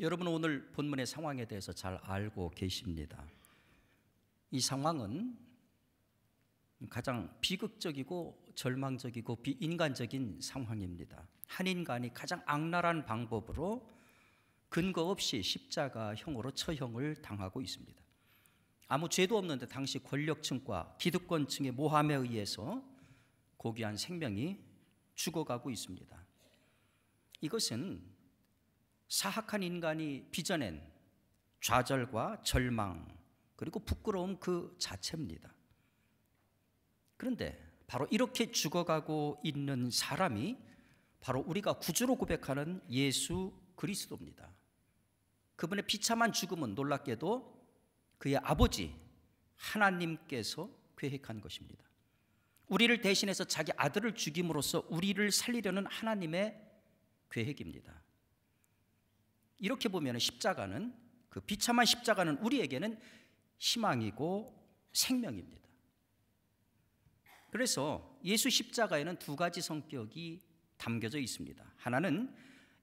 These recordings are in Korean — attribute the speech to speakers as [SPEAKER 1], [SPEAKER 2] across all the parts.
[SPEAKER 1] 여러분은 오늘 본문의 상황에 대해서 잘 알고 계십니다. 이 상황은 가장 비극적이고 절망적이고 비인간적인 상황입니다. 한 인간이 가장 악랄한 방법으로 근거 없이 십자가형으로 처형을 당하고 있습니다. 아무 죄도 없는데 당시 권력층과 기득권층의 모함에 의해서 고귀한 생명이 죽어가고 있습니다. 이것은 사악한 인간이 빚어낸 좌절과 절망 그리고 부끄러움 그 자체입니다. 그런데 바로 이렇게 죽어가고 있는 사람이 바로 우리가 구주로 고백하는 예수 그리스도입니다. 그분의 비참한 죽음은 놀랍게도 그의 아버지 하나님께서 계획한 것입니다. 우리를 대신해서 자기 아들을 죽임으로써 우리를 살리려는 하나님의 계획입니다. 이렇게 보면 십자가는 그 비참한 십자가는 우리에게는 희망이고 생명입니다. 그래서 예수 십자가에는 두 가지 성격이 담겨져 있습니다. 하나는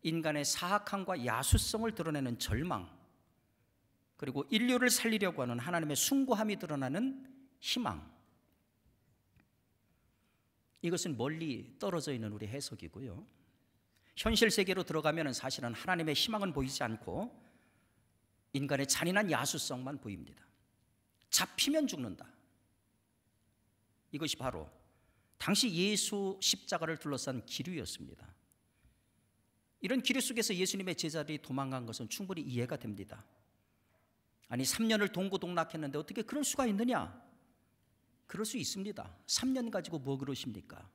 [SPEAKER 1] 인간의 사악함과 야수성을 드러내는 절망, 그리고 인류를 살리려고 하는 하나님의 숭고함이 드러나는 희망. 이것은 멀리 떨어져 있는 우리 해석이고요. 현실 세계로 들어가면 사실은 하나님의 희망은 보이지 않고 인간의 잔인한 야수성만 보입니다. 잡히면 죽는다. 이것이 바로 당시 예수 십자가를 둘러싼 기류였습니다. 이런 기류 속에서 예수님의 제자들이 도망간 것은 충분히 이해가 됩니다. 아니 3년을 동고동락했는데 어떻게 그럴 수가 있느냐? 그럴 수 있습니다. 3년 가지고 뭐 그러십니까?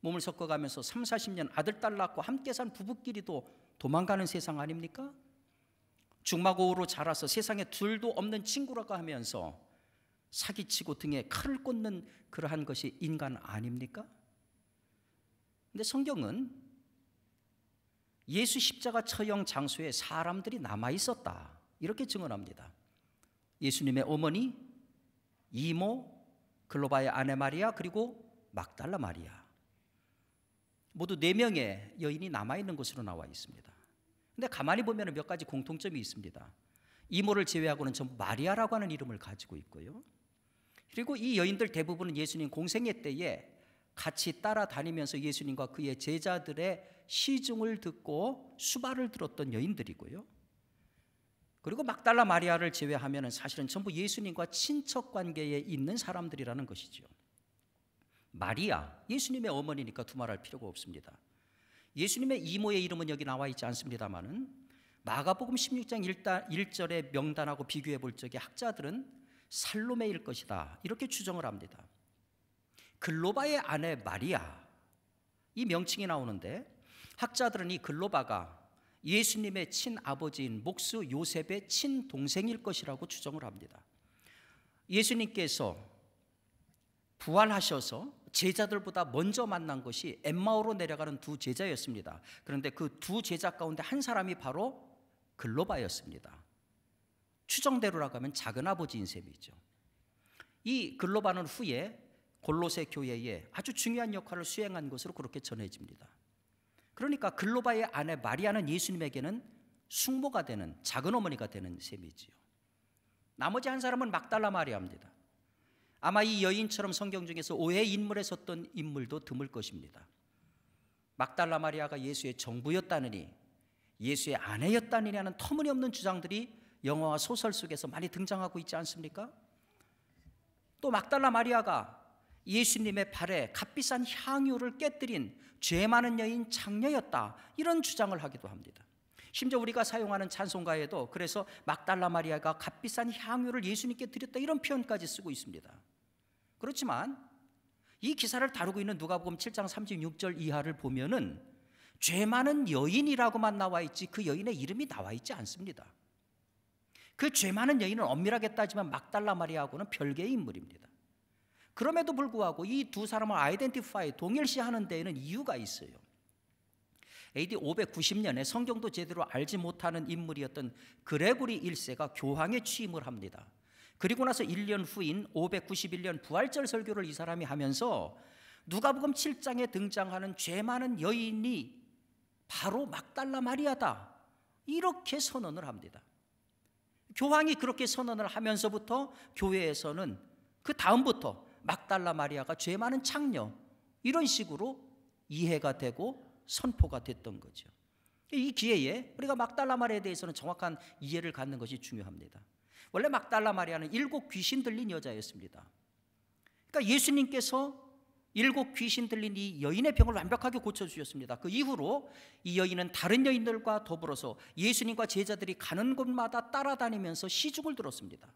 [SPEAKER 1] 몸을 섞어가면서 3, 40년 아들, 딸 낳고 함께 산 부부끼리도 도망가는 세상 아닙니까? 중마고우로 자라서 세상에 둘도 없는 친구라고 하면서 사기치고 등에 칼을 꽂는 그러한 것이 인간 아닙니까? 근데 성경은 예수 십자가 처형 장소에 사람들이 남아 있었다. 이렇게 증언합니다. 예수님의 어머니, 이모, 글로바의 아내 마리아, 그리고 막달라 마리아. 모두 4명의 여인이 남아있는 것으로 나와 있습니다. 근데 가만히 보면 몇 가지 공통점이 있습니다. 이모를 제외하고는 전부 마리아라고 하는 이름을 가지고 있고요. 그리고 이 여인들 대부분은 예수님 공생의 때에 같이 따라다니면서 예수님과 그의 제자들의 시중을 듣고 수발을 들었던 여인들이고요. 그리고 막달라 마리아를 제외하면 사실은 전부 예수님과 친척 관계에 있는 사람들이라는 것이죠. 마리아, 예수님의 어머니니까 두말할 필요가 없습니다. 예수님의 이모의 이름은 여기 나와 있지 않습니다만은 마가복음 16장 1절의 명단하고 비교해 볼 적에 학자들은 살로메일 것이다 이렇게 추정을 합니다. 글로바의 아내 마리아 이 명칭이 나오는데 학자들은 이 글로바가 예수님의 친아버지인 목수 요셉의 친동생일 것이라고 추정을 합니다. 예수님께서 부활하셔서 제자들보다 먼저 만난 것이 엠마오로 내려가는 두 제자였습니다. 그런데 그 두 제자 가운데 한 사람이 바로 글로바였습니다. 추정대로라고 하면 작은 아버지인 셈이죠. 이 글로바는 후에 골로새 교회에 아주 중요한 역할을 수행한 것으로 그렇게 전해집니다. 그러니까 글로바의 아내 마리아는 예수님에게는 숙모가 되는 작은 어머니가 되는 셈이지요. 나머지 한 사람은 막달라 마리아입니다. 아마 이 여인처럼 성경 중에서 오해 인물에 섰던 인물도 드물 것입니다. 막달라 마리아가 예수의 정부였다느니 예수의 아내였다느니 하는 터무니없는 주장들이 영화와 소설 속에서 많이 등장하고 있지 않습니까? 또 막달라 마리아가 예수님의 발에 값비싼 향유를 깨뜨린 죄 많은 여인 장녀였다 이런 주장을 하기도 합니다. 심지어 우리가 사용하는 찬송가에도 그래서 막달라 마리아가 값비싼 향유를 예수님께 드렸다 이런 표현까지 쓰고 있습니다. 그렇지만 이 기사를 다루고 있는 누가복음 7장 36절 이하를 보면은 죄 많은 여인이라고만 나와 있지 그 여인의 이름이 나와 있지 않습니다. 그 죄 많은 여인은 엄밀하게 따지면 막달라 마리아하고는 별개의 인물입니다. 그럼에도 불구하고 이 두 사람을 아이덴티파이 동일시하는 데에는 이유가 있어요. AD 590년에 성경도 제대로 알지 못하는 인물이었던 그레고리 1세가 교황에 취임을 합니다. 그리고 나서 1년 후인 591년 부활절 설교를 이 사람이 하면서 누가복음 7장에 등장하는 죄 많은 여인이 바로 막달라 마리아다. 이렇게 선언을 합니다. 교황이 그렇게 선언을 하면서부터 교회에서는 그 다음부터 막달라 마리아가 죄 많은 창녀 이런 식으로 이해가 되고 선포가 됐던 거죠. 이 기회에 우리가 막달라 마리아에 대해서는 정확한 이해를 갖는 것이 중요합니다. 원래 막달라 마리아는 일곱 귀신 들린 여자였습니다. 그러니까 예수님께서 일곱 귀신 들린 이 여인의 병을 완벽하게 고쳐주셨습니다. 그 이후로 이 여인은 다른 여인들과 더불어서 예수님과 제자들이 가는 곳마다 따라다니면서 시중을 들었습니다.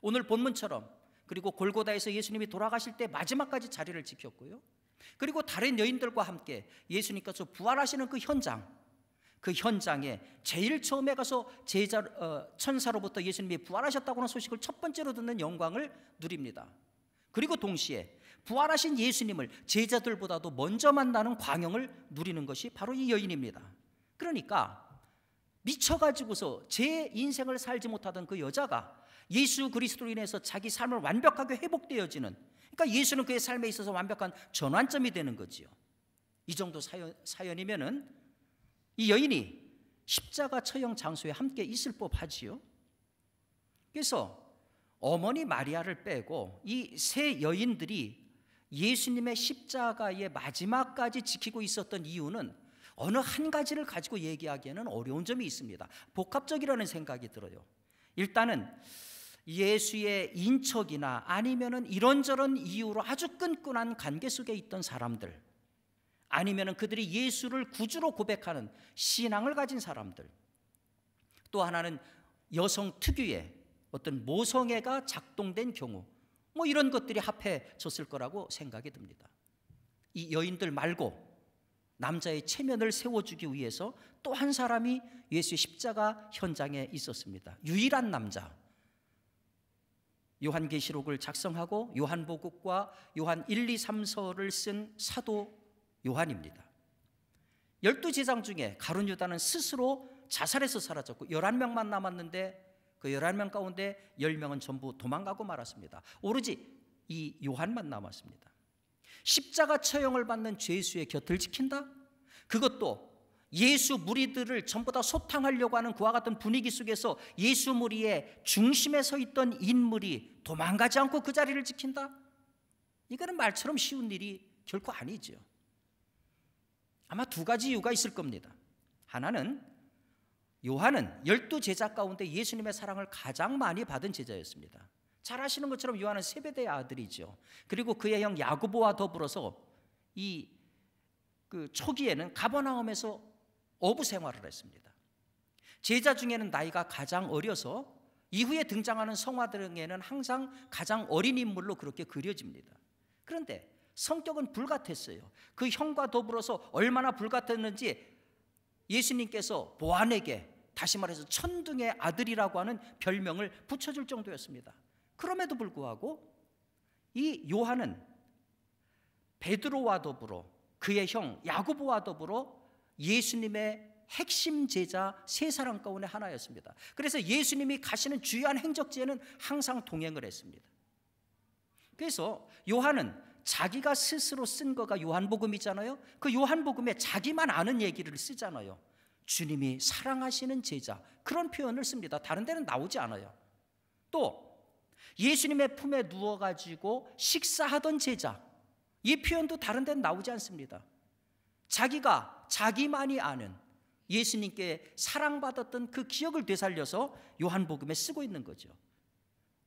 [SPEAKER 1] 오늘 본문처럼 그리고 골고다에서 예수님이 돌아가실 때 마지막까지 자리를 지켰고요. 그리고 다른 여인들과 함께 예수님께서 부활하시는 그 현장 그 현장에 제일 처음에 가서 제자 어, 천사로부터 예수님이 부활하셨다고 하는 소식을 첫 번째로 듣는 영광을 누립니다. 그리고 동시에 부활하신 예수님을 제자들보다도 먼저 만나는 광영을 누리는 것이 바로 이 여인입니다. 그러니까 미쳐가지고서 제 인생을 살지 못하던 그 여자가 예수 그리스도로 인해서 자기 삶을 완벽하게 회복되어지는 그러니까 예수는 그의 삶에 있어서 완벽한 전환점이 되는 거지요. 이 정도 사연, 사연이면은 이 여인이 십자가 처형 장소에 함께 있을 법하지요. 그래서 어머니 마리아를 빼고 이 세 여인들이 예수님의 십자가의 마지막까지 지키고 있었던 이유는 어느 한 가지를 가지고 얘기하기에는 어려운 점이 있습니다. 복합적이라는 생각이 들어요. 일단은 예수의 인척이나 아니면은 이런저런 이유로 아주 끈끈한 관계 속에 있던 사람들 아니면은 그들이 예수를 구주로 고백하는 신앙을 가진 사람들 또 하나는 여성 특유의 어떤 모성애가 작동된 경우 뭐 이런 것들이 합해졌을 거라고 생각이 듭니다. 이 여인들 말고 남자의 체면을 세워주기 위해서 또 한 사람이 예수의 십자가 현장에 있었습니다. 유일한 남자. 요한계시록을 작성하고 요한복국과 요한 1, 2, 3서를 쓴 사도 요한입니다. 열두 제상 중에 가룟 유다는 스스로 자살해서 사라졌고 11명만 남았는데 그 11명 가운데 10명은 전부 도망가고 말았습니다. 오로지 이 요한만 남았습니다. 십자가 처형을 받는 죄수의 곁을 지킨다? 그것도 예수 무리들을 전부 다 소탕하려고 하는 그와 같은 분위기 속에서 예수 무리의 중심에 서 있던 인물이 도망가지 않고 그 자리를 지킨다? 이거는 말처럼 쉬운 일이 결코 아니죠. 아마 두 가지 이유가 있을 겁니다. 하나는 요한은 열두 제자 가운데 예수님의 사랑을 가장 많이 받은 제자였습니다. 잘 아시는 것처럼 요한은 세베대의 아들이죠. 그리고 그의 형야구보와 더불어서 이 그 초기에는 가버나움에서 어부 생활을 했습니다. 제자 중에는 나이가 가장 어려서 이후에 등장하는 성화들 중에는 항상 가장 어린 인물로 그렇게 그려집니다. 그런데 성격은 불같았어요. 그 형과 더불어서 얼마나 불같았는지 예수님께서 보안에게 다시 말해서 천둥의 아들이라고 하는 별명을 붙여줄 정도였습니다. 그럼에도 불구하고 이 요한은 베드로와 더불어 그의 형야구보와 더불어 예수님의 핵심 제자 세 사람 가운데 하나였습니다. 그래서 예수님이 가시는 주요한 행적지에는 항상 동행을 했습니다. 그래서 요한은 자기가 스스로 쓴 거가 요한복음이잖아요. 그 요한복음에 자기만 아는 얘기를 쓰잖아요. 주님이 사랑하시는 제자 그런 표현을 씁니다. 다른 데는 나오지 않아요. 또 예수님의 품에 누워 가지고 식사하던 제자 이 표현도 다른 데는 나오지 않습니다. 자기가 자기만이 아는 예수님께 사랑받았던 그 기억을 되살려서 요한복음에 쓰고 있는 거죠.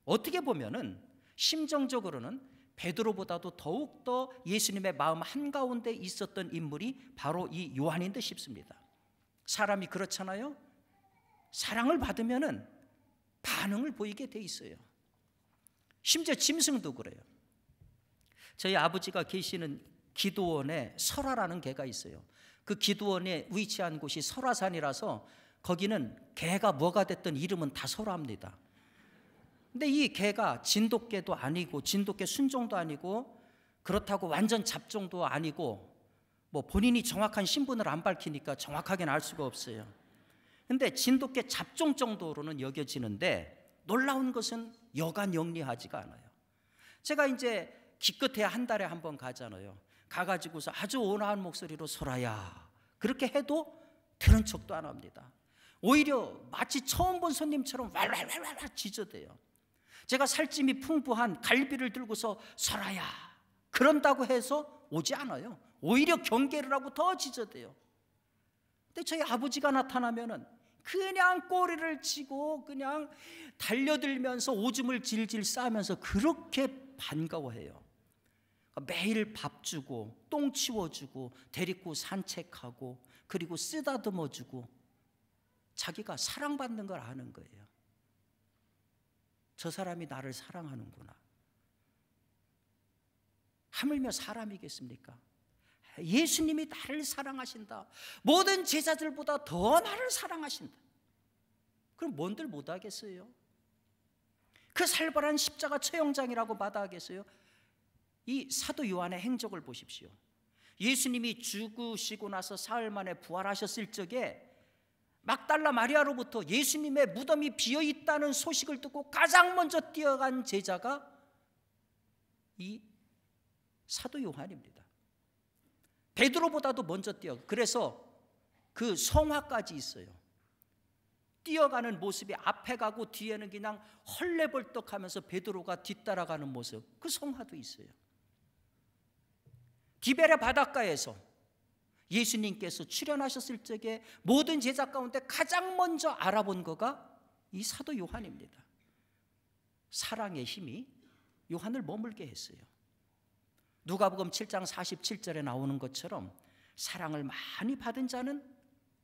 [SPEAKER 1] 어떻게 보면은 심정적으로는 베드로보다도 더욱 더 예수님의 마음 한가운데 있었던 인물이 바로 이 요한인 듯 싶습니다. 사람이 그렇잖아요. 사랑을 받으면은 반응을 보이게 돼 있어요. 심지어 짐승도 그래요. 저희 아버지가 계시는 기도원에 설화라는 개가 있어요. 그 기도원에 위치한 곳이 설화산이라서 거기는 개가 뭐가 됐든 이름은 다 설화입니다. 근데 이 개가 진돗개도 아니고 진돗개 순종도 아니고 그렇다고 완전 잡종도 아니고 뭐 본인이 정확한 신분을 안 밝히니까 정확하게는 알 수가 없어요. 근데 진돗개 잡종 정도로는 여겨지는데 놀라운 것은 여간 영리하지가 않아요. 제가 이제 기껏해야 한 달에 한 번 가잖아요. 가가지고서 아주 온화한 목소리로 소라야 그렇게 해도 들은 척도 안 합니다. 오히려 마치 처음 본 손님처럼 왈왈왈왈 짖어대요 제가 살찜이 풍부한 갈비를 들고서 설라야 그런다고 해서 오지 않아요. 오히려 경계를 하고 더짖어대요 근데 저희 아버지가 나타나면은 그냥 꼬리를 치고 그냥 달려들면서 오줌을 질질 싸면서 그렇게 반가워해요. 그러니까 매일 밥 주고 똥 치워주고 데리고 산책하고 그리고 쓰다듬어주고 자기가 사랑받는 걸 아는 거예요. 저 사람이 나를 사랑하는구나. 하물며 사람이겠습니까? 예수님이 나를 사랑하신다. 모든 제자들보다 더 나를 사랑하신다. 그럼 뭔들 못하겠어요? 그 살벌한 십자가 처형장이라고 마다하겠어요? 이 사도 요한의 행적을 보십시오. 예수님이 죽으시고 나서 사흘 만에 부활하셨을 적에 막달라 마리아로부터 예수님의 무덤이 비어 있다는 소식을 듣고 가장 먼저 뛰어간 제자가 이 사도 요한입니다. 베드로보다도 먼저 뛰어. 그래서 그 성화까지 있어요. 뛰어가는 모습이 앞에 가고 뒤에는 그냥 헐레벌떡하면서 베드로가 뒤따라가는 모습. 그 성화도 있어요. 디베레 바닷가에서 예수님께서 출연하셨을 적에 모든 제자 가운데 가장 먼저 알아본 거가 이 사도 요한입니다. 사랑의 힘이 요한을 머물게 했어요. 누가복음 7장 47절에 나오는 것처럼 사랑을 많이 받은 자는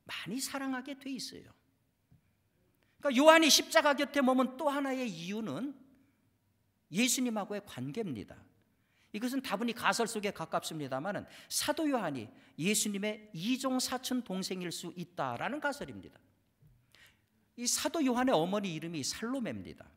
[SPEAKER 1] 많이 사랑하게 돼 있어요. 그러니까 요한이 십자가 곁에 머문 또 하나의 이유는 예수님하고의 관계입니다. 이것은 다분히 가설 속에 가깝습니다만은 사도 요한이 예수님의 이종 사촌 동생일 수 있다라는 가설입니다. 이 사도 요한의 어머니 이름이 살로메입니다.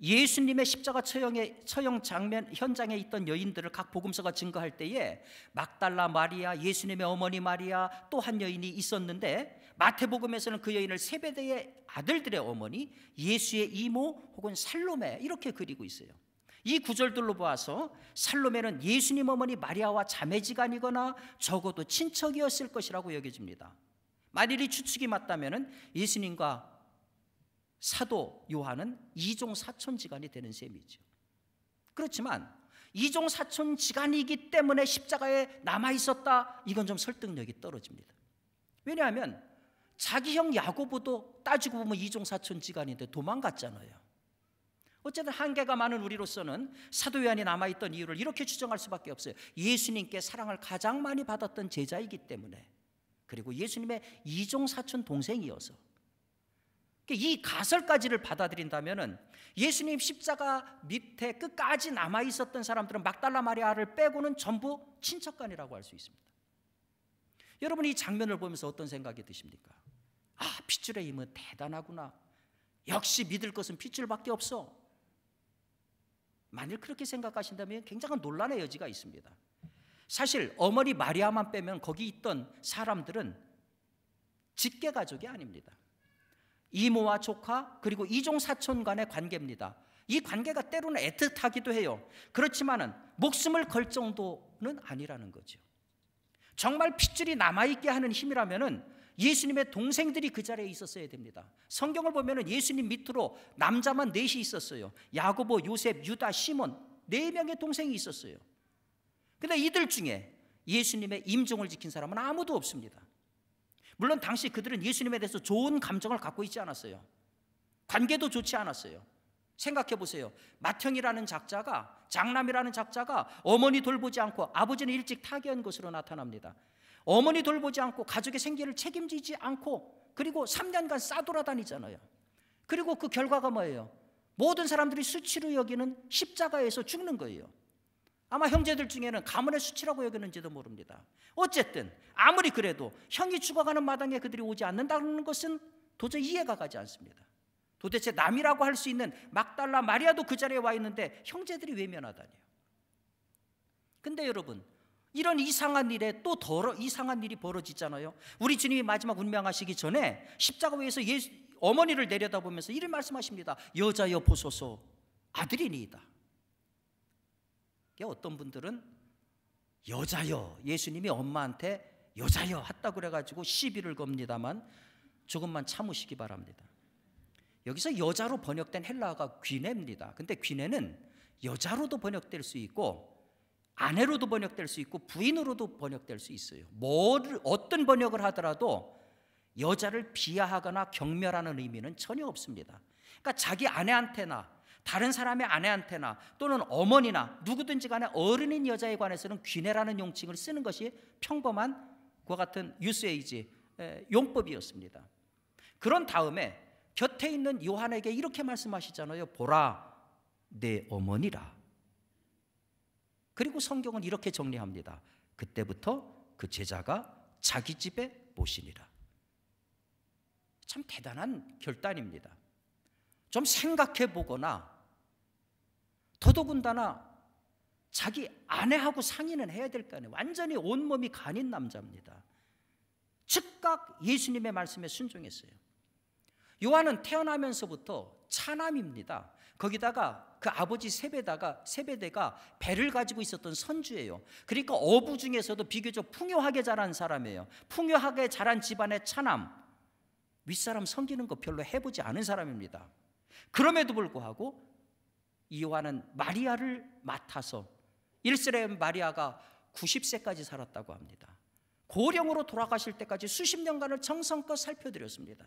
[SPEAKER 1] 예수님의 십자가 처형의 처형 장면 현장에 있던 여인들을 각 복음서가 증거할 때에 막달라 마리아, 예수님의 어머니 마리아 또 한 여인이 있었는데 마태복음에서는 그 여인을 세베대의 아들들의 어머니, 예수의 이모 혹은 살로메 이렇게 그리고 있어요. 이 구절들로 보아서 살로메는 예수님 어머니 마리아와 자매지간이거나 적어도 친척이었을 것이라고 여겨집니다. 만일 이 추측이 맞다면 예수님과 사도 요한은 이종 사촌지간이 되는 셈이죠. 그렇지만 이종 사촌지간이기 때문에 십자가에 남아 있었다 이건 좀 설득력이 떨어집니다. 왜냐하면 자기 형 야고보도 따지고 보면 이종 사촌지간인데 도망갔잖아요. 어쨌든 한계가 많은 우리로서는 사도 요한이 남아있던 이유를 이렇게 추정할 수밖에 없어요. 예수님께 사랑을 가장 많이 받았던 제자이기 때문에 그리고 예수님의 이종 사촌 동생이어서 그러니까 이 가설까지를 받아들인다면 예수님 십자가 밑에 끝까지 남아있었던 사람들은 막달라 마리아를 빼고는 전부 친척간이라고 할 수 있습니다. 여러분 이 장면을 보면서 어떤 생각이 드십니까? 아 핏줄의 힘은 대단하구나. 역시 믿을 것은 핏줄밖에 없어. 만일 그렇게 생각하신다면 굉장한 논란의 여지가 있습니다. 사실 어머니 마리아만 빼면 거기 있던 사람들은 직계 가족이 아닙니다. 이모와 조카 그리고 이종 사촌 간의 관계입니다. 이 관계가 때로는 애틋하기도 해요. 그렇지만은 목숨을 걸 정도는 아니라는 거죠. 정말 핏줄이 남아 있게 하는 힘이라면은 예수님의 동생들이 그 자리에 있었어야 됩니다. 성경을 보면 예수님 밑으로 남자만 넷이 있었어요. 야고보, 요셉, 유다, 시몬 네 명의 동생이 있었어요. 근데 이들 중에 예수님의 임종을 지킨 사람은 아무도 없습니다. 물론 당시 그들은 예수님에 대해서 좋은 감정을 갖고 있지 않았어요. 관계도 좋지 않았어요. 생각해 보세요. 마형이라는 작자가 장남이라는 작자가 어머니 돌보지 않고 아버지는 일찍 타계한 것으로 나타납니다. 어머니 돌보지 않고 가족의 생계를 책임지지 않고 그리고 3년간 싸돌아다니잖아요. 그리고 그 결과가 뭐예요? 모든 사람들이 수치로 여기는 십자가에서 죽는 거예요. 아마 형제들 중에는 가문의 수치라고 여기는지도 모릅니다. 어쨌든 아무리 그래도 형이 죽어가는 마당에 그들이 오지 않는다는 것은 도저히 이해가 가지 않습니다. 도대체 남이라고 할 수 있는 막달라 마리아도 그 자리에 와 있는데 형제들이 외면하다니요. 근데 여러분 이런 이상한 일에 또 더러 이상한 일이 벌어지잖아요. 우리 주님이 마지막 운명하시기 전에 십자가 위에서 예수, 어머니를 내려다보면서 이를 말씀하십니다. 여자여 보소서 아들이니이다. 어떤 분들은
[SPEAKER 2] 여자여
[SPEAKER 1] 예수님이 엄마한테 여자여 했다 고 그래가지고 시비를 겁니다만 조금만 참으시기 바랍니다. 여기서 여자로 번역된 헬라가 귀네입니다. 근데 귀네는 여자로도 번역될 수 있고 아내로도 번역될 수 있고 부인으로도 번역될 수 있어요. 뭐를 어떤 번역을 하더라도 여자를 비하하거나 경멸하는 의미는 전혀 없습니다. 그러니까 자기 아내한테나 다른 사람의 아내한테나 또는 어머니나 누구든지 간에 어른인 여자에 관해서는 귀내라는 용칭을 쓰는 것이 평범한 그와 같은 유스에이지 용법이었습니다. 그런 다음에 곁에 있는 요한에게 이렇게 말씀하시잖아요. 보라 내 어머니라. 그리고 성경은 이렇게 정리합니다. 그때부터 그 제자가 자기 집에 모시니라. 참 대단한 결단입니다. 좀 생각해 보거나 더더군다나 자기 아내하고 상의는 해야 될 거 아니에요. 완전히 온몸이 간인 남자입니다. 즉각 예수님의 말씀에 순종했어요. 요한은 태어나면서부터 차남입니다. 거기다가 그 아버지 세배다가 세배대가 배를 가지고 있었던 선주예요. 그러니까 어부 중에서도 비교적 풍요하게 자란 사람이에요. 풍요하게 자란 집안의 차남. 윗사람 섬기는 거 별로 해보지 않은 사람입니다. 그럼에도 불구하고 이와는 마리아를 맡아서 일스렘 마리아가 90세까지 살았다고 합니다. 고령으로 돌아가실 때까지 수십 년간을 정성껏 살펴드렸습니다.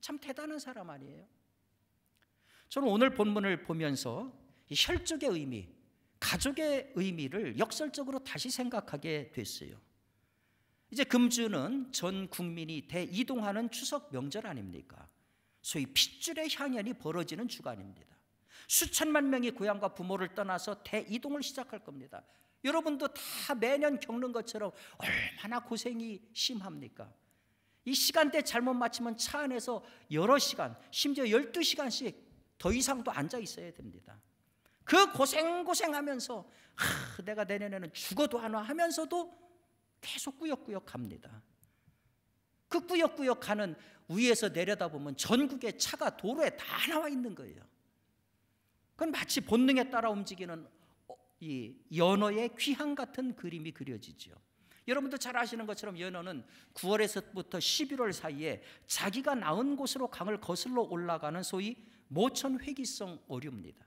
[SPEAKER 1] 참 대단한 사람 아니에요? 저는 오늘 본문을 보면서 혈족의 의미, 가족의 의미를 역설적으로 다시 생각하게 됐어요. 이제 금주는 전 국민이 대이동하는 추석 명절 아닙니까? 소위 핏줄의 향연이 벌어지는 주간입니다. 수천만 명이 고향과 부모를 떠나서 대이동을 시작할 겁니다. 여러분도 다 매년 겪는 것처럼 얼마나 고생이 심합니까? 이 시간대 잘못 맞추면 차 안에서 여러 시간, 심지어 12시간씩 더 이상 도 앉아 있어야 됩니다. 그 고생고생하면서 하, 내가 내년에는 죽어도 안와 하면서도 계속 꾸역꾸역 갑니다. 그 꾸역꾸역 가는 위에서 내려다보면 전국의 차가 도로에 다 나와 있는 거예요. 그건 마치 본능에 따라 움직이는 어, 이 연어의 귀향 같은 그림이 그려지죠. 여러분도 잘 아시는 것처럼 연어는 9월에서부터 11월 사이에 자기가 낳은 곳으로 강을 거슬러 올라가는 소위 모천 회기성 어류입니다.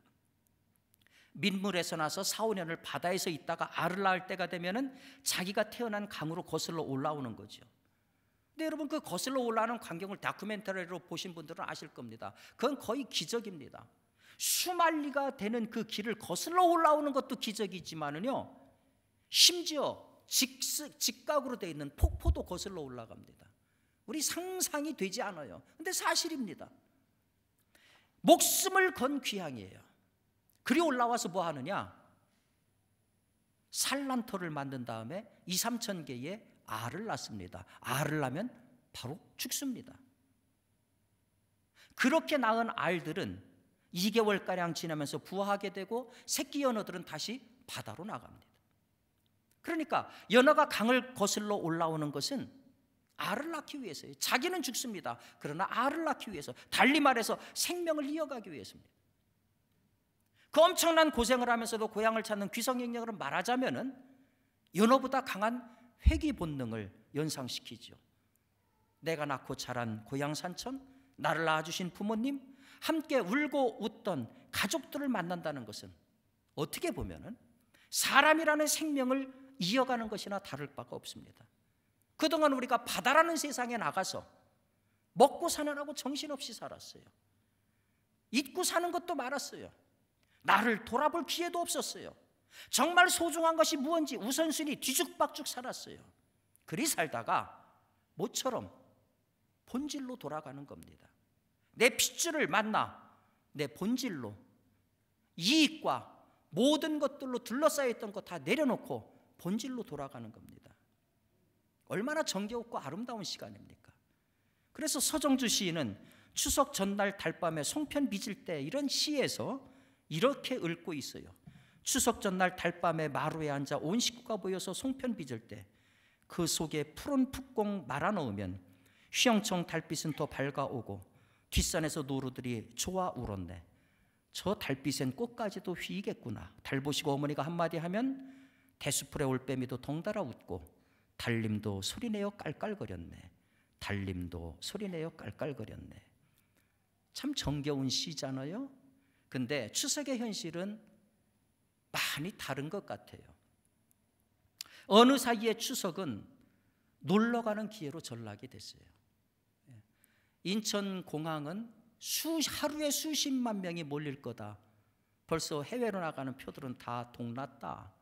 [SPEAKER 1] 민물에서 나서 4, 5년을 바다에서 있다가 알을 낳을 때가 되면은 자기가 태어난 강으로 거슬러 올라오는 거죠. 근데 여러분 그 거슬러 올라오는 광경을 다큐멘터리로 보신 분들은 아실 겁니다. 그건 거의 기적입니다. 수말리가 되는 그 길을 거슬러 올라오는 것도 기적이지만은요. 심지어 직스, 직각으로 되어 있는 폭포도 거슬러 올라갑니다. 우리 상상이 되지 않아요. 근데 사실입니다. 목숨을 건 귀향이에요. 그리 올라와서 뭐 하느냐? 산란토를 만든 다음에 2, 3천 개의 알을 낳습니다. 알을 낳으면 바로 죽습니다. 그렇게 낳은 알들은 2개월가량 지나면서 부화하게 되고 새끼 연어들은 다시 바다로 나갑니다. 그러니까 연어가 강을 거슬러 올라오는 것은 알을 낳기 위해서요 자기는 죽습니다. 그러나 알을 낳기 위해서 달리 말해서 생명을 이어가기 위해서입니다. 그 엄청난 고생을 하면서도 고향을 찾는 귀성행령으로 말하자면은 연어보다 강한 회귀 본능을 연상시키죠. 내가 낳고 자란 고향 산천, 나를 낳아주신 부모님, 함께 울고 웃던 가족들을 만난다는 것은 어떻게 보면은 사람이라는 생명을 이어가는 것이나 다를 바가 없습니다. 그동안 우리가 바다라는 세상에 나가서 먹고 사느라고 정신없이 살았어요. 잊고 사는 것도 많았어요. 나를 돌아볼 기회도 없었어요. 정말 소중한 것이 무엇인지 우선순위 뒤죽박죽 살았어요. 그리 살다가 모처럼 본질로 돌아가는 겁니다. 내 핏줄을 만나 내 본질로 이익과 모든 것들로 둘러싸였던 거 다 내려놓고 본질로 돌아가는 겁니다. 얼마나 정겨웠고 아름다운 시간입니까? 그래서 서정주 시인은 추석 전날 달밤에 송편 빚을 때 이런 시에서 이렇게 읊고 있어요. 추석 전날 달밤에 마루에 앉아 온 식구가 모여서 송편 빚을 때 그 속에 푸른 풋공 말아 넣으면 휘영청 달빛은 더 밝아오고 뒷산에서 노루들이 좋아 울었네. 저 달빛엔 꽃까지도 휘겠구나 달보시고 어머니가 한마디 하면 대수풀의 올빼미도 덩달아 웃고 달림도 소리내어 깔깔거렸네. 달림도 소리내어 깔깔거렸네. 참 정겨운 시잖아요. 근데 추석의 현실은 많이 다른 것 같아요. 어느 사이에 추석은 놀러 가는 기회로 전락이 됐어요. 예. 인천 공항은 수 하루에 수십만 명이 몰릴 거다. 벌써 해외로 나가는 표들은 다 동났다.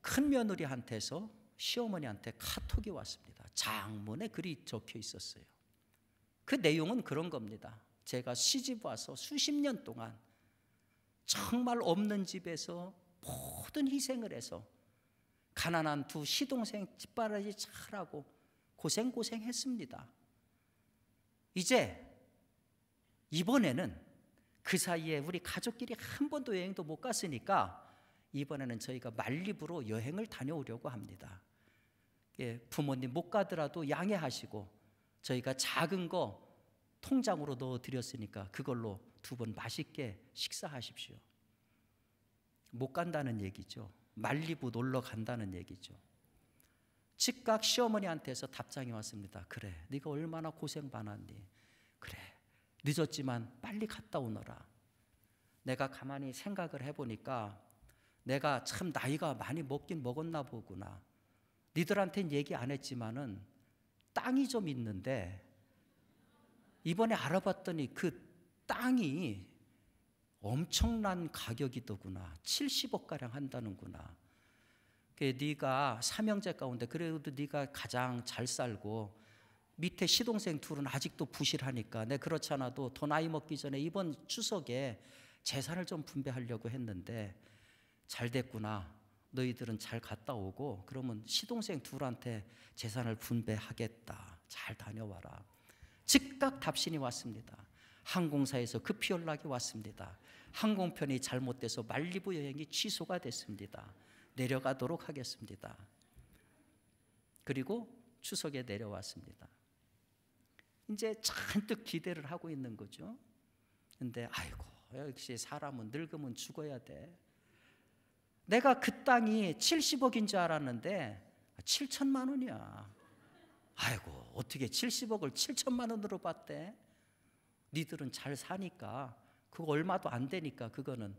[SPEAKER 1] 큰 며느리한테서 시어머니한테 카톡이 왔습니다. 장문에 글이 적혀 있었어요. 그 내용은 그런 겁니다. 제가 시집 와서 수십 년 동안 정말 없는 집에서 모든 희생을 해서 가난한 두 시동생 집바라지 잘하고 고생고생 했습니다. 이제 이번에는 그 사이에 우리 가족끼리 한 번도 여행도 못 갔으니까 이번에는 저희가 말립으로 여행을 다녀오려고 합니다. 예, 부모님 못 가더라도 양해하시고 저희가 작은 거 통장으로 넣어 드렸으니까 그걸로 두 번 맛있게 식사하십시오. 못 간다는 얘기죠. 말리부 놀러 간다는 얘기죠. 즉각 시어머니한테서 답장이 왔습니다. 그래, 네가 얼마나 고생 많았니? 그래, 늦었지만 빨리 갔다 오너라. 내가 가만히 생각을 해보니까 내가 참 나이가 많이 먹긴 먹었나 보구나. 니들한텐 얘기 안 했지만은 땅이 좀 있는데 이번에 알아봤더니 그 땅이 엄청난 가격이더구나. 70억가량 한다는구나. 네가 삼형제 가운데 그래도 네가 가장 잘 살고 밑에 시동생 둘은 아직도 부실하니까 내 그렇잖아도 더 나이 먹기 전에 이번 추석에 재산을 좀 분배하려고 했는데 잘 됐구나. 너희들은 잘 갔다 오고 그러면 시동생 둘한테 재산을 분배하겠다. 잘 다녀와라. 즉각 답신이 왔습니다. 항공사에서 급히 연락이 왔습니다. 항공편이 잘못돼서 말리부 여행이 취소가 됐습니다. 내려가도록 하겠습니다. 그리고 추석에 내려왔습니다. 이제 잔뜩 기대를 하고 있는 거죠. 근데 아이고 역시 사람은 늙으면 죽어야 돼. 내가 그 땅이 70억인 줄 알았는데 7천만 원이야. 아이고 어떻게 70억을 7천만 원으로 봤대? 니들은 잘 사니까 그거 얼마도 안 되니까 그거는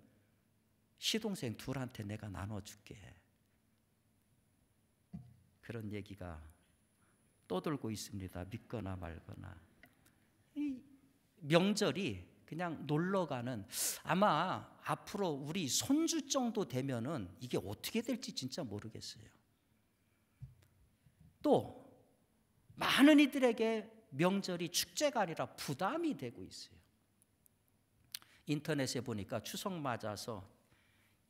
[SPEAKER 1] 시동생 둘한테 내가 나눠줄게. 그런 얘기가 떠돌고 있습니다. 믿거나 말거나. 이 명절이 그냥 놀러 가는 아마 앞으로 우리 손주 정도 되면은 이게 어떻게 될지 진짜 모르겠어요. 또 많은 이들에게 명절이 축제가 아니라 부담이 되고 있어요. 인터넷에 보니까 추석 맞아서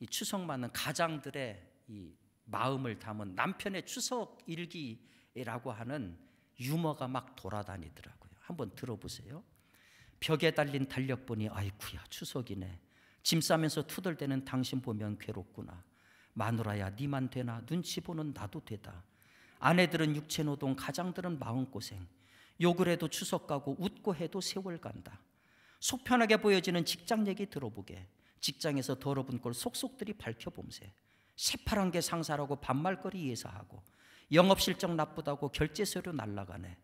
[SPEAKER 1] 이 추석 맞는 가장들의 이 마음을 담은 남편의 추석 일기라고 하는 유머가 막 돌아다니더라고요. 한번 들어보세요. 벽에 달린 달력보니 아이쿠야 추석이네. 짐 싸면서 투덜대는 당신 보면 괴롭구나. 마누라야 니만 되나 눈치 보는 나도 되다. 아내들은 육체노동 가장들은 마음고생. 욕을 해도 추석 가고 웃고 해도 세월 간다. 속편하게 보여지는 직장 얘기 들어보게. 직장에서 더러운 걸 속속들이 밝혀봄세. 새파란 게 상사라고 반말거리 예사하고 영업실적 나쁘다고 결제서류 날라가네.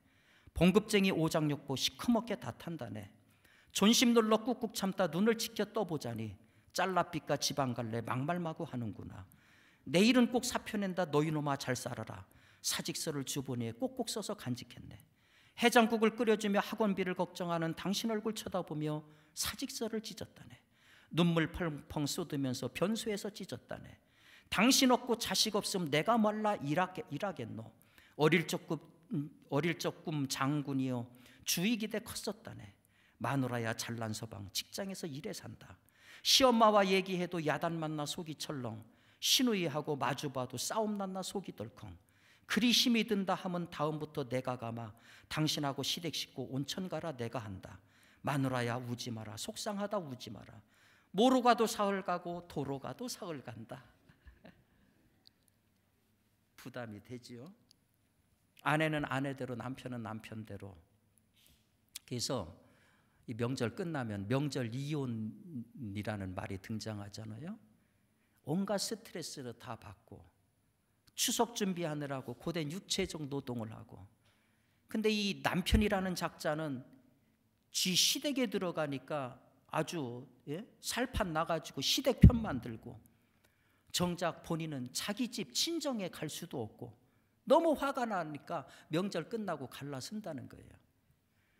[SPEAKER 1] 봉급쟁이 오장육부 시커멓게 다 탄다네. 존심 눌러 꾹꾹 참다 눈을 지켜 떠보자니 짤라삐까 지방 갈래 막말마구 하는구나. 내일은 꼭 사표낸다 너희놈아 잘 살아라. 사직서를 주보니에 꼭꼭 써서 간직했네. 해장국을 끓여주며 학원비를 걱정하는 당신 얼굴 쳐다보며 사직서를 찢었다네. 눈물 펑펑 쏟으면서 변수에서 찢었다네. 당신 없고 자식 없음 내가 말라 일하겠, 일하겠노. 어릴 적꿈 어릴 적 꿈 장군이여 주의기대 컸었다네. 마누라야 잘난 서방 직장에서 일해 산다 시엄마와 얘기해도 야단 만나 속이 철렁 시누이하고 마주봐도 싸움 났나 속이 덜컹 그리 힘이 든다 하면 다음부터 내가 가마 당신하고 시댁 식구 온천 가라 내가 한다 마누라야 우지 마라 속상하다 우지 마라 모로 가도 사흘 가고 도로 가도 사흘 간다 부담이 되지요 아내는 아내대로 남편은 남편대로 그래서 이 명절 끝나면 명절 이혼이라는 말이 등장하잖아요. 온갖 스트레스를 다 받고 추석 준비하느라고 고된 육체적 노동을 하고 근데 이 남편이라는 작자는 쥐 시댁에 들어가니까 아주 예? 살판 나가지고 시댁 편만 들고 정작 본인은 자기 집 친정에 갈 수도 없고 너무 화가 나니까 명절 끝나고 갈라선다는 거예요.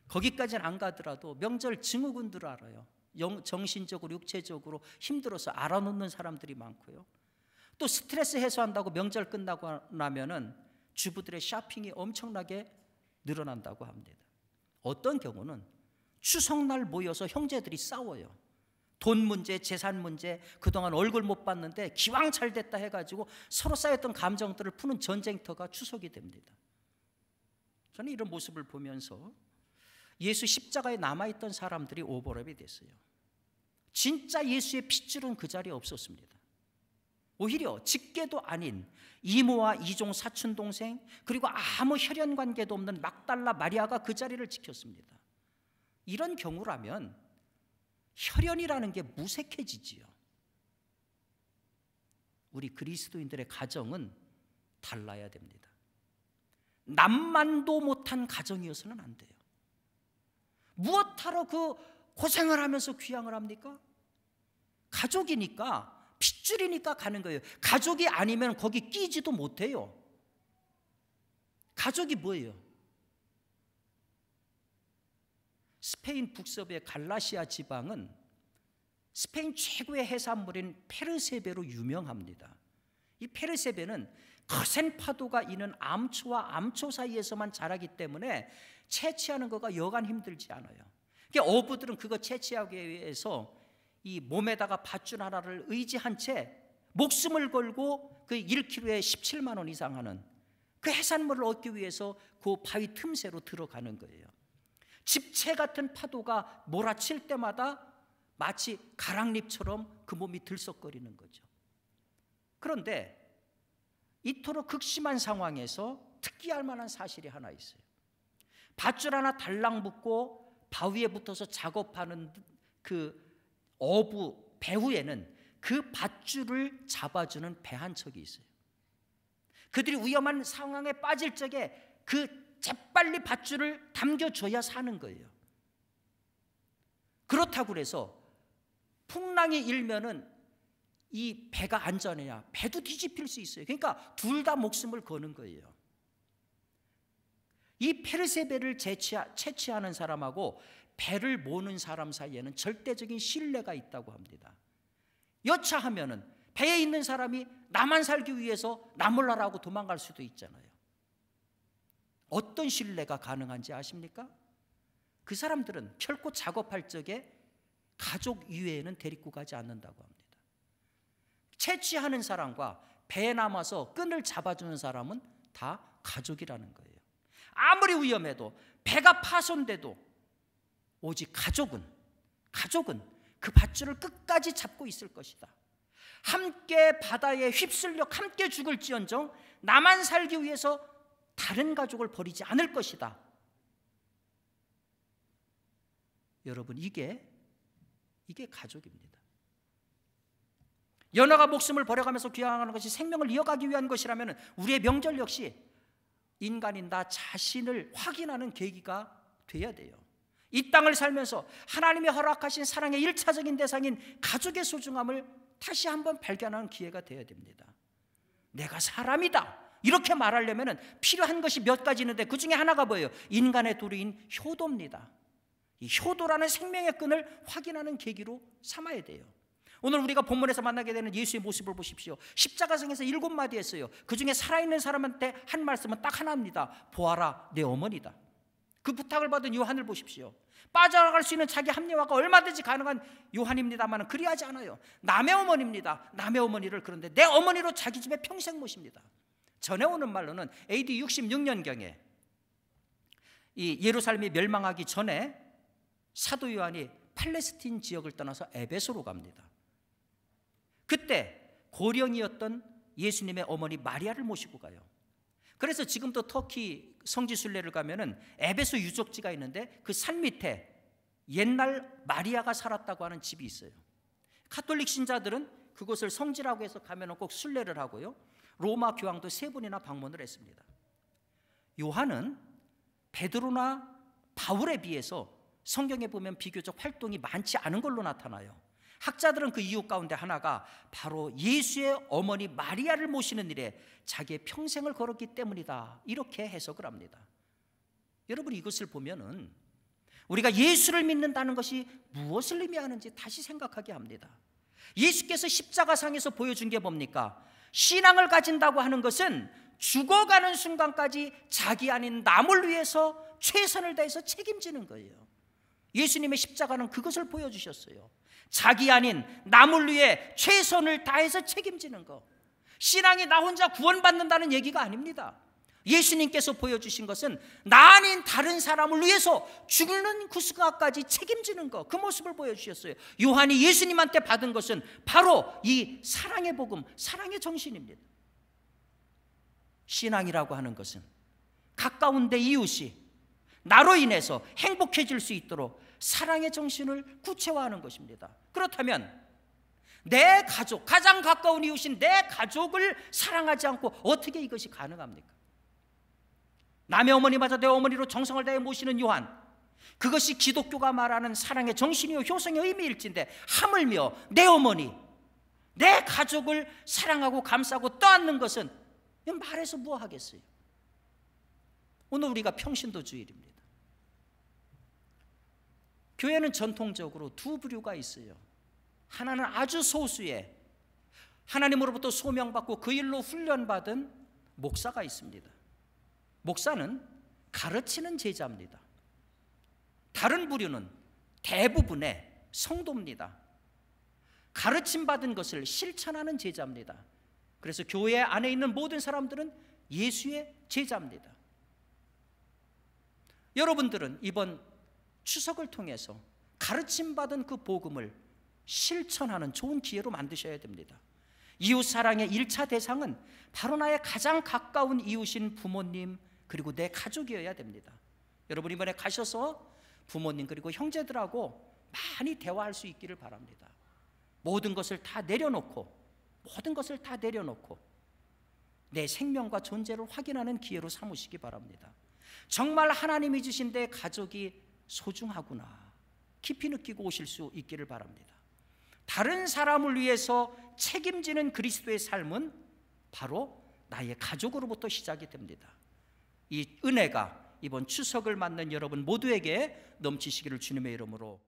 [SPEAKER 1] 거기까지는 안 가더라도 명절 증후군 들 알아요. 영, 정신적으로 육체적으로 힘들어서 알아놓는 사람들이 많고요. 또 스트레스 해소한다고 명절 끝나고 나면은 주부들의 쇼핑이 엄청나게 늘어난다고 합니다. 어떤 경우는 추석날 모여서 형제들이 싸워요. 돈 문제, 재산 문제, 그동안 얼굴 못 봤는데 기왕 잘 됐다 해가지고 서로 쌓였던 감정들을 푸는 전쟁터가 추석이 됩니다. 저는 이런 모습을 보면서 예수 십자가에 남아있던 사람들이 오버랩이 됐어요. 진짜 예수의 핏줄은 그 자리에 없었습니다. 오히려 직계도 아닌 이모와 이종 사촌 동생 그리고 아무 혈연 관계도 없는 막달라 마리아가 그 자리를 지켰습니다. 이런 경우라면 혈연이라는 게 무색해지지요. 우리 그리스도인들의 가정은 달라야 됩니다. 남만도 못한 가정이어서는 안 돼요. 무엇하러 그 고생을 하면서 귀향을 합니까? 가족이니까 핏줄이니까 가는 거예요. 가족이 아니면 거기 끼지도 못해요. 가족이 뭐예요? 스페인 북서부의 갈라시아 지방은 스페인 최고의 해산물인 페르세베로 유명합니다. 이 페르세베는 거센 파도가 이는 암초와 암초 사이에서만 자라기 때문에 채취하는 거가 여간 힘들지 않아요. 그러니까 어부들은 그거 채취하기 위해서 이 몸에다가 밧줄 하나를 의지한 채 목숨을 걸고 그 1kg에 17만 원 이상 하는 그 해산물을 얻기 위해서 그 바위 틈새로 들어가는 거예요. 집채 같은 파도가 몰아칠 때마다 마치 가랑잎처럼 그 몸이 들썩거리는 거죠. 그런데 이토록 극심한 상황에서 특기할 만한 사실이 하나 있어요. 밧줄 하나 달랑 붙고 바위에 붙어서 작업하는 그 어부 배후에는 그 밧줄을 잡아주는 배 한 척이 있어요. 그들이 위험한 상황에 빠질 적에 그 재빨리 밧줄을 담겨줘야 사는 거예요. 그렇다고 해서 풍랑이 일면은 이 배가 안전해야 배도 뒤집힐 수 있어요. 그러니까 둘 다 목숨을 거는 거예요. 이 페르세베를 채취하, 는 사람하고 배를 모는 사람 사이에는 절대적인 신뢰가 있다고 합니다. 여차하면은 배에 있는 사람이 나만 살기 위해서 나 몰라라고 도망갈 수도 있잖아요. 어떤 신뢰가 가능한지 아십니까? 그 사람들은 결코 작업할 적에 가족 이외에는 데리고 가지 않는다고 합니다. 채취하는 사람과 배에 남아서 끈을 잡아주는 사람은 다 가족이라는 거예요. 아무리 위험해도 배가 파손돼도 오직 가족은 가족은 그 밧줄을 끝까지 잡고 있을 것이다. 함께 바다에 휩쓸려 함께 죽을지언정 나만 살기 위해서 다른 가족을 버리지 않을 것이다. 여러분 이게 이게 가족입니다. 연어가 목숨을 버려가면서 귀향하는 것이 생명을 이어가기 위한 것이라면 우리의 명절 역시 인간인 나 자신을 확인하는 계기가 돼야 돼요. 이 땅을 살면서 하나님이 허락하신 사랑의 1차적인 대상인 가족의 소중함을 다시 한번 발견하는 기회가 돼야 됩니다. 내가 사람이다. 이렇게 말하려면 필요한 것이 몇 가지 있는데 그 중에 하나가 뭐예요? 인간의 도리인 효도입니다. 이 효도라는 생명의 끈을 확인하는 계기로 삼아야 돼요. 오늘 우리가 본문에서 만나게 되는 예수의 모습을 보십시오. 십자가상에서 일곱 마디 했어요. 그 중에 살아있는 사람한테 한 말씀은 딱 하나입니다. 보아라, 내 어머니다. 그 부탁을 받은 요한을 보십시오. 빠져나갈 수 있는 자기 합리화가 얼마든지 가능한 요한입니다만 그리하지 않아요. 남의 어머니입니다. 남의 어머니를 그런데 내 어머니로 자기 집에 평생 모십니다. 전해오는 말로는 AD 66년경에 이 예루살렘이 멸망하기 전에 사도 요한이 팔레스틴 지역을 떠나서 에베소로 갑니다. 그때 고령이었던 예수님의 어머니 마리아를 모시고 가요. 그래서 지금도 터키 성지순례를 가면은 에베소 유적지가 있는데 그 산 밑에 옛날 마리아가 살았다고 하는 집이 있어요. 카톨릭 신자들은 그곳을 성지라고 해서 가면은 꼭 순례를 하고요. 로마 교황도 세 번이나 방문을 했습니다. 요한은 베드로나 바울에 비해서 성경에 보면 비교적 활동이 많지 않은 걸로 나타나요. 학자들은 그 이유 가운데 하나가 바로 예수의 어머니 마리아를 모시는 일에 자기의 평생을 걸었기 때문이다. 이렇게 해석을 합니다. 여러분 이것을 보면은 우리가 예수를 믿는다는 것이 무엇을 의미하는지 다시 생각하게 합니다. 예수께서 십자가상에서 보여준 게 뭡니까? 신앙을 가진다고 하는 것은 죽어가는 순간까지 자기 아닌 남을 위해서 최선을 다해서 책임지는 거예요. 예수님의 십자가는 그것을 보여주셨어요. 자기 아닌 남을 위해 최선을 다해서 책임지는 것. 신앙이 나 혼자 구원받는다는 얘기가 아닙니다. 예수님께서 보여주신 것은 나 아닌 다른 사람을 위해서 죽는 구수가까지 책임지는 것, 그 모습을 보여주셨어요. 요한이 예수님한테 받은 것은 바로 이 사랑의 복음, 사랑의 정신입니다. 신앙이라고 하는 것은 가까운 데 이웃이 나로 인해서 행복해질 수 있도록 사랑의 정신을 구체화하는 것입니다. 그렇다면 내 가족, 가장 가까운 이웃인 내 가족을 사랑하지 않고 어떻게 이것이 가능합니까? 남의 어머니마저 내 어머니로 정성을 다해 모시는 요한. 그것이 기독교가 말하는 사랑의 정신이요 효성의 의미일진데 하물며 내 어머니, 내 가족을 사랑하고 감싸고 떠안는 것은 말해서 뭐 하겠어요? 오늘 우리가 평신도 주일입니다. 교회는 전통적으로 두 부류가 있어요. 하나는 아주 소수의 하나님으로부터 소명받고 그 일로 훈련받은 목사가 있습니다. 목사는 가르치는 제자입니다. 다른 부류는 대부분의 성도입니다. 가르침 받은 것을 실천하는 제자입니다. 그래서 교회 안에 있는 모든 사람들은 예수의 제자입니다. 여러분들은 이번 추석을 통해서 가르침받은 그 복음을 실천하는 좋은 기회로 만드셔야 됩니다. 이웃 사랑의 1차 대상은 바로 나의 가장 가까운 이웃인 부모님 그리고 내 가족이어야 됩니다. 여러분 이번에 가셔서 부모님 그리고 형제들하고 많이 대화할 수 있기를 바랍니다. 모든 것을 다 내려놓고 모든 것을 다 내려놓고 내 생명과 존재를 확인하는 기회로 삼으시기 바랍니다. 정말 하나님이 주신 내 가족이 소중하구나 깊이 느끼고 오실 수 있기를 바랍니다 다른 사람을 위해서 책임지는 그리스도의 삶은 바로 나의 가족으로부터 시작이 됩니다 이 은혜가 이번 추석을 맞는 여러분 모두에게 넘치시기를 주님의 이름으로